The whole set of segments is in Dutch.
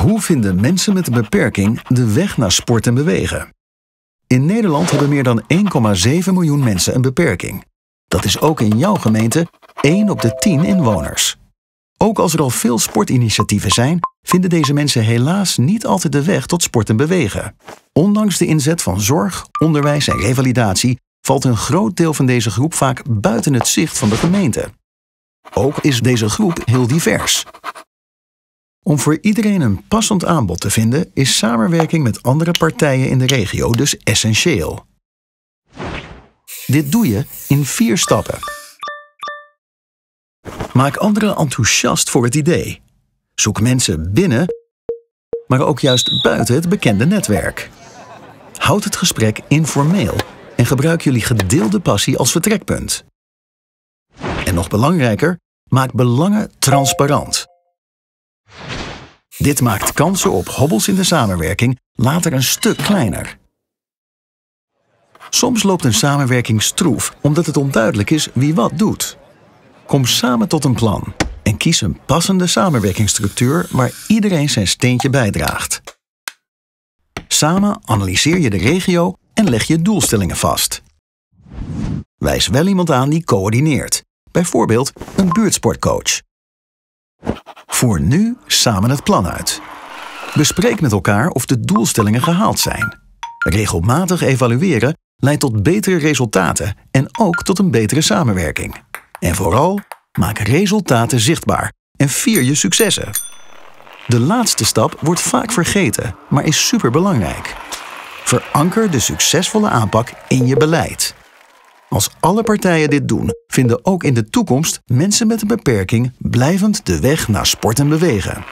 Hoe vinden mensen met een beperking de weg naar sport en bewegen? In Nederland hebben meer dan 1,7 miljoen mensen een beperking. Dat is ook in jouw gemeente 1 op de 10 inwoners. Ook als er al veel sportinitiatieven zijn, vinden deze mensen helaas niet altijd de weg tot sport en bewegen. Ondanks de inzet van zorg, onderwijs en revalidatie valt een groot deel van deze groep vaak buiten het zicht van de gemeente. Ook is deze groep heel divers. Om voor iedereen een passend aanbod te vinden, is samenwerking met andere partijen in de regio dus essentieel. Dit doe je in vier stappen. Maak anderen enthousiast voor het idee. Zoek mensen binnen, maar ook juist buiten het bekende netwerk. Houd het gesprek informeel en gebruik jullie gedeelde passie als vertrekpunt. En nog belangrijker, maak belangen transparant. Dit maakt kansen op hobbels in de samenwerking later een stuk kleiner. Soms loopt een samenwerking stroef omdat het onduidelijk is wie wat doet. Kom samen tot een plan en kies een passende samenwerkingsstructuur waar iedereen zijn steentje bijdraagt. Samen analyseer je de regio en leg je doelstellingen vast. Wijs wel iemand aan die coördineert, bijvoorbeeld een buurtsportcoach. Voor nu samen het plan uit. Bespreek met elkaar of de doelstellingen gehaald zijn. Regelmatig evalueren leidt tot betere resultaten en ook tot een betere samenwerking. En vooral, maak resultaten zichtbaar en vier je successen. De laatste stap wordt vaak vergeten, maar is superbelangrijk. Veranker de succesvolle aanpak in je beleid. Als alle partijen dit doen, vinden ook in de toekomst mensen met een beperking blijvend de weg naar sport en bewegen.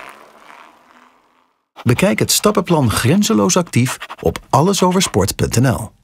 Bekijk het stappenplan Grenzeloos Actief op allesoversport.nl.